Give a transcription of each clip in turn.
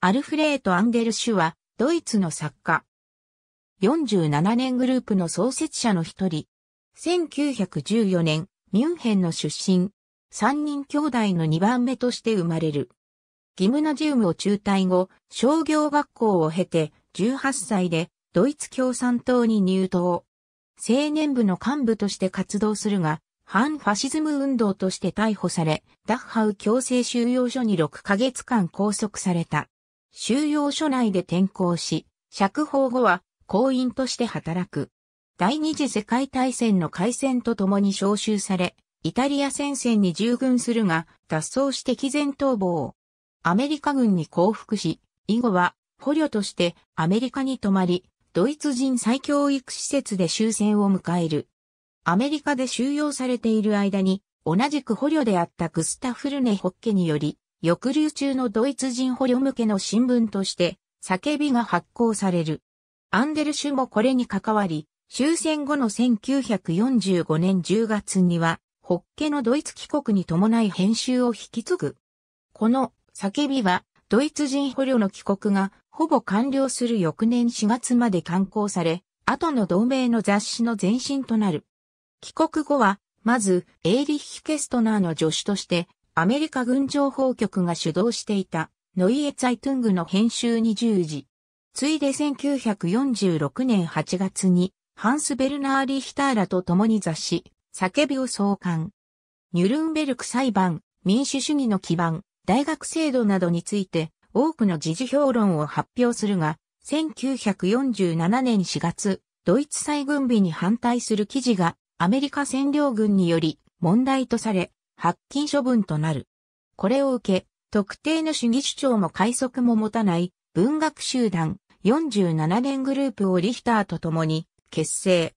アルフレート・アンデルシュは、ドイツの作家。47年グループの創設者の一人。1914年、ミュンヘンの出身。三人兄弟の二番目として生まれる。ギムナジウムを中退後、商業学校を経て、18歳で、ドイツ共産党に入党。青年部の幹部として活動するが、反ファシズム運動として逮捕され、ダッハウ強制収容所に6ヶ月間拘束された。収容所内で転校し、釈放後は行員として働く。第二次世界大戦の開戦とともに召集され、イタリア戦線に従軍するが、脱走して毅然逃亡。アメリカ軍に降伏し、以後は捕虜としてアメリカに泊まり、ドイツ人再教育施設で終戦を迎える。アメリカで収容されている間に、同じく捕虜であったグスタフルネ・ホッケにより、抑留中のドイツ人捕虜向けの新聞として、叫びが発行される。アンデルシュもこれに関わり、終戦後の1945年10月には、ホッケのドイツ帰国に伴い編集を引き継ぐ。この叫びは、ドイツ人捕虜の帰国がほぼ完了する翌年4月まで刊行され、後の同盟の雑誌の前身となる。帰国後は、まず、エイリッヒ・ケストナーの助手として、アメリカ軍情報局が主導していたノイエ・ツァイトゥングの編集に従事。ついで1946年8月にハンス・ベルナー・リヒターらと共に雑誌、叫びを創刊。ニュルンベルク裁判、民主主義の基盤、大学制度などについて多くの時事評論を発表するが、1947年4月、ドイツ再軍備に反対する記事がアメリカ占領軍により問題とされ、発禁処分となる。これを受け、特定の主義主張も快速も持たない文学集団47年グループをリヒターと共に結成。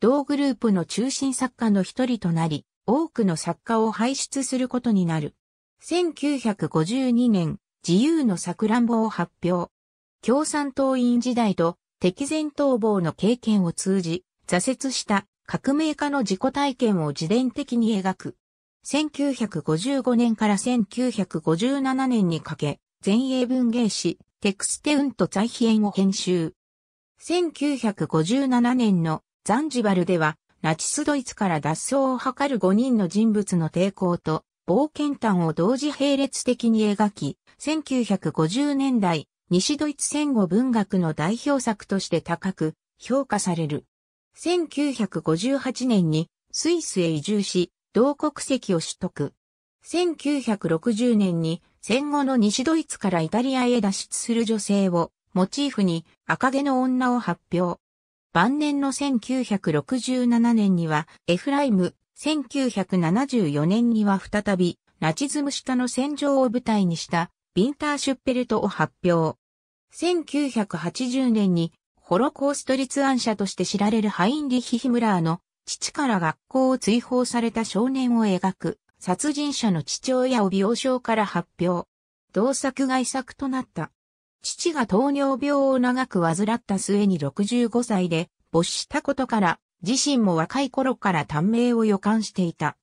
同グループの中心作家の一人となり、多くの作家を輩出することになる。1952年、自由のさくらんぼを発表。共産党員時代と敵前逃亡の経験を通じ、挫折した革命家の自己体験を自伝的に描く。1955年から1957年にかけ、全英文芸誌、テクステウント再編を編集。1957年のザンジバルでは、ナチスドイツから脱走を図る5人の人物の抵抗と、冒険譚を同時並列的に描き、1950年代、西ドイツ戦後文学の代表作として高く評価される。1958年にスイスへ移住し、同国籍を取得。1960年に戦後の西ドイツからイタリアへ脱出する女性をモチーフに赤毛の女を発表。晩年の1967年にはエフライム、1974年には再びナチズム下の戦場を舞台にしたビンターシュッペルトを発表。1980年にホロコースト立案者として知られるハインリヒヒムラーの父から学校を追放された少年を描く、殺人者の父親を病床から発表。同作外作となった。父が糖尿病を長く患った末に65歳で没したことから、自身も若い頃から短命を予感していた。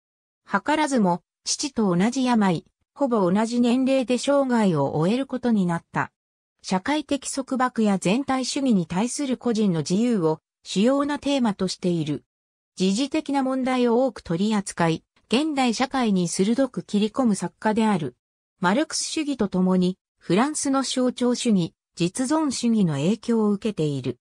図らずも、父と同じ病、ほぼ同じ年齢で生涯を終えることになった。社会的束縛や全体主義に対する個人の自由を主要なテーマとしている。時事的な問題を多く取り扱い、現代社会に鋭く切り込む作家である。マルクス主義とともに、フランスの象徴主義、実存主義の影響を受けている。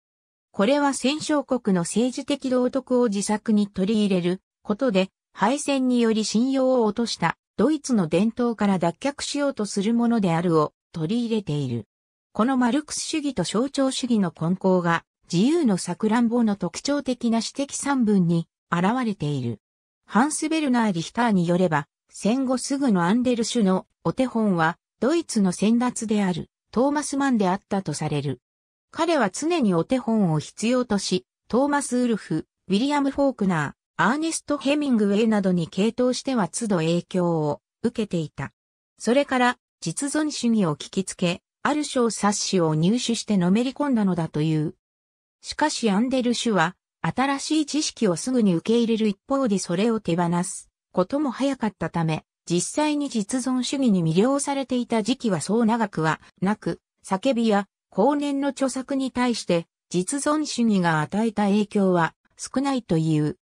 これは戦勝国の政治的道徳を自作に取り入れることで、敗戦により信用を落としたドイツの伝統から脱却しようとするものであるを取り入れている。このマルクス主義と象徴主義の根高が自由のさくらんぼの特徴的な指摘三文に現れている。ハンス・ベルナー・リヒターによれば、戦後すぐのアンデルシュのお手本は、ドイツの先達であるトーマス・マンであったとされる。彼は常にお手本を必要とし、トーマス・ウルフ、ウィリアム・フォークナー、アーネスト・ヘミングウェイなどに傾倒しては都度影響を受けていた。それから実存主義を聞きつけ、ある小冊子を入手してのめり込んだのだというしかしアンデルシュは、新しい知識をすぐに受け入れる一方でそれを手放すことも早かったため、実際に実存主義に魅了されていた時期はそう長くはなく、叫びや後年の著作に対して実存主義が与えた影響は少ないという。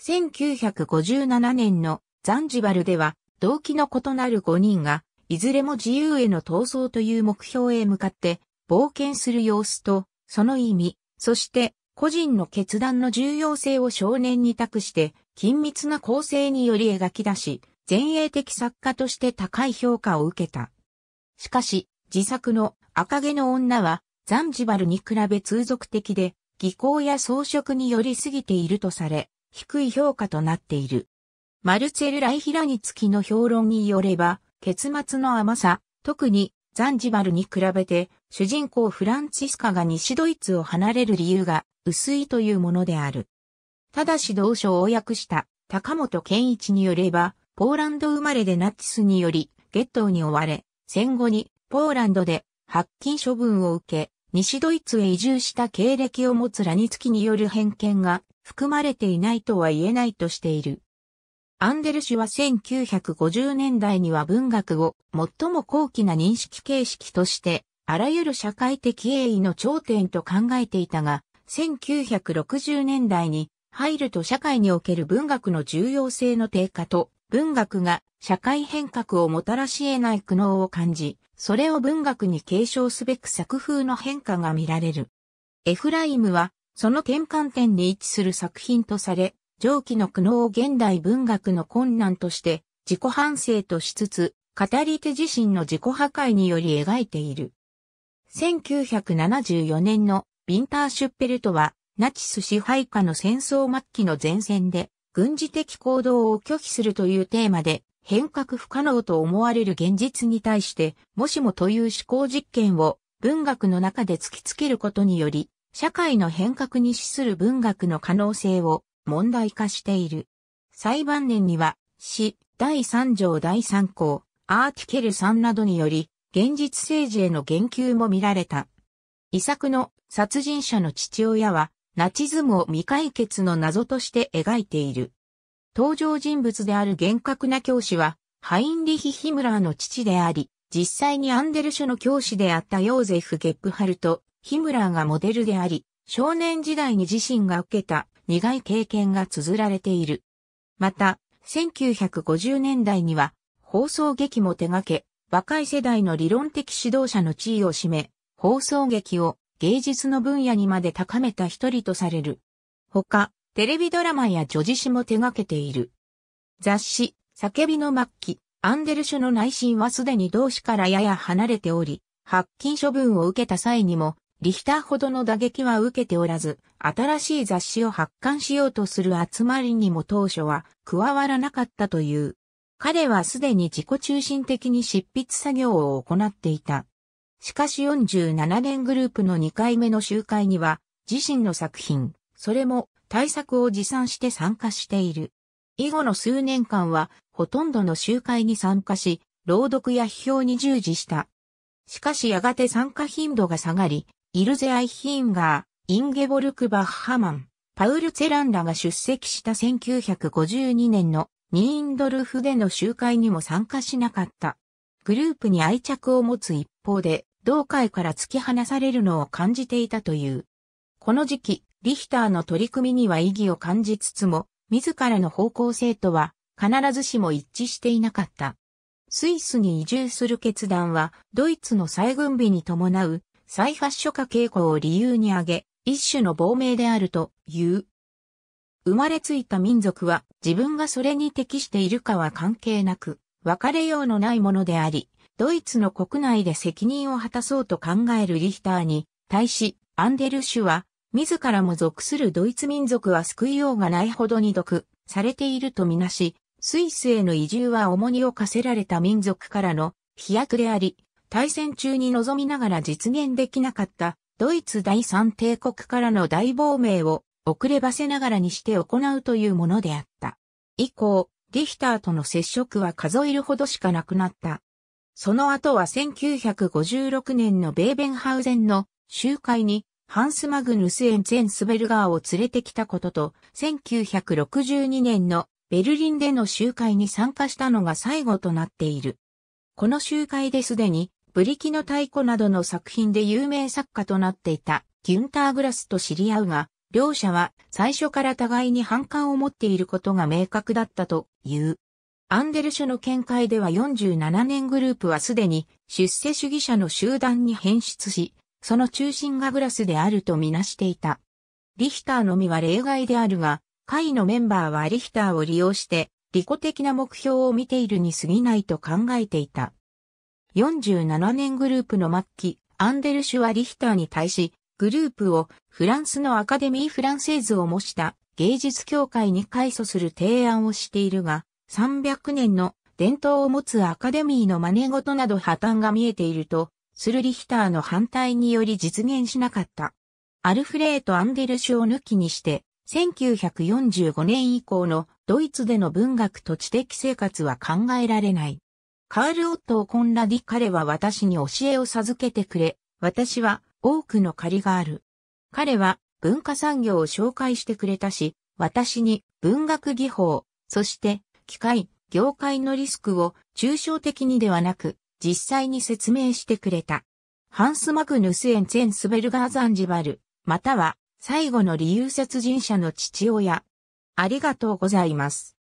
1957年のザンジバルでは動機の異なる5人がいずれも自由への闘争という目標へ向かって冒険する様子とその意味、そして、個人の決断の重要性を少年に託して、緊密な構成により描き出し、前衛的作家として高い評価を受けた。しかし、自作の赤毛の女は、ザンジバルに比べ通俗的で、技巧や装飾によりすぎているとされ、低い評価となっている。マルツェル・ライヒラにつきの評論によれば、結末の甘さ、特にザンジバルに比べて主人公フランツィスカが西ドイツを離れる理由が薄いというものである。ただし同書を訳した高本健一によれば、ポーランド生まれでナチスにより、ゲットーに追われ、戦後にポーランドで発禁処分を受け、西ドイツへ移住した経歴を持つラニツキによる偏見が含まれていないとは言えないとしている。アンデル氏は1950年代には文学を最も高貴な認識形式としてあらゆる社会的栄誉の頂点と考えていたが、1960年代に入ると社会における文学の重要性の低下と、文学が社会変革をもたらし得ない苦悩を感じ、それを文学に継承すべく作風の変化が見られる。エフライムは、その転換点に位置する作品とされ、上記の苦悩を現代文学の困難として、自己反省としつつ、語り手自身の自己破壊により描いている。1974年のビンターシュッペルトは、ナチス支配下の戦争末期の前線で、軍事的行動を拒否するというテーマで、変革不可能と思われる現実に対して、もしもという思考実験を文学の中で突きつけることにより、社会の変革に資する文学の可能性を問題化している。裁判年には、死、第3条第3項、アーティケル3などにより、現実政治への言及も見られた。遺作の殺人者の父親は、ナチズムを未解決の謎として描いている。登場人物である厳格な教師は、ハインリヒ・ヒムラーの父であり、実際にアンデル書の教師であったヨーゼフ・ゲップハルト、ヒムラーがモデルであり、少年時代に自身が受けた苦い経験が綴られている。また、1950年代には放送劇も手掛け、若い世代の理論的指導者の地位を占め、放送劇を芸術の分野にまで高めた一人とされる。他、テレビドラマや女子誌も手掛けている。雑誌、叫びの末期、アンデルシュの内心はすでに同志からやや離れており、発禁処分を受けた際にも、リヒターほどの打撃は受けておらず、新しい雑誌を発刊しようとする集まりにも当初は加わらなかったという。彼はすでに自己中心的に執筆作業を行っていた。しかし47年グループの2回目の集会には、自身の作品、それも対策を持参して参加している。以後の数年間は、ほとんどの集会に参加し、朗読や批評に従事した。しかしやがて参加頻度が下がり、イルゼ・アイヒーンガー、インゲボルク・バッハマン、パウル・ツェランらが出席した1952年のニーンドルフでの集会にも参加しなかった。グループに愛着を持つ一方で、同会から突き放されるのを感じていたという。この時期、リヒターの取り組みには意義を感じつつも、自らの方向性とは必ずしも一致していなかった。スイスに移住する決断は、ドイツの再軍備に伴う再発症化傾向を理由に挙げ、一種の亡命であるという。生まれついた民族は自分がそれに適しているかは関係なく、別れようのないものであり、ドイツの国内で責任を果たそうと考えるリヒターに、対し、アンデルシュは、自らも属するドイツ民族は救いようがないほどに毒されているとみなし、スイスへの移住は重荷を課せられた民族からの飛躍であり、対戦中に臨みながら実現できなかったドイツ第三帝国からの大亡命を遅ればせながらにして行うというものであった。以降、リヒターとの接触は数えるほどしかなくなった。その後は1956年のベーベンハウゼンの集会にハンス・マグヌス・エン・ゼンスベルガーを連れてきたことと、1962年のベルリンでの集会に参加したのが最後となっている。この集会ですでに、ブリキの太鼓などの作品で有名作家となっていたギュンター・グラスと知り合うが、両者は最初から互いに反感を持っていることが明確だったという。アンデルシュの見解では47年グループはすでに出世主義者の集団に変質し、その中心がグラスであるとみなしていた。リヒターのみは例外であるが、会のメンバーはリヒターを利用して、利己的な目標を見ているに過ぎないと考えていた。47年グループの末期、アンデルシュはリヒターに対し、グループをフランスのアカデミー・フランセーズを模した芸術協会に改祖する提案をしているが、300年の伝統を持つアカデミーの真似事など破綻が見えていると、スルリヒターの反対により実現しなかった。アルフレート・アンデルシュを抜きにして、1945年以降のドイツでの文学と知的生活は考えられない。カール・オットー・コンラディ彼は私に教えを授けてくれ、私は多くの借りがある。彼は文化産業を紹介してくれたし、私に文学技法、そして機械、業界のリスクを抽象的にではなく、実際に説明してくれた。ハンス・マグヌス・エンツェンスベルガー・ザンジバル、または最後の理由殺人者の父親。ありがとうございます。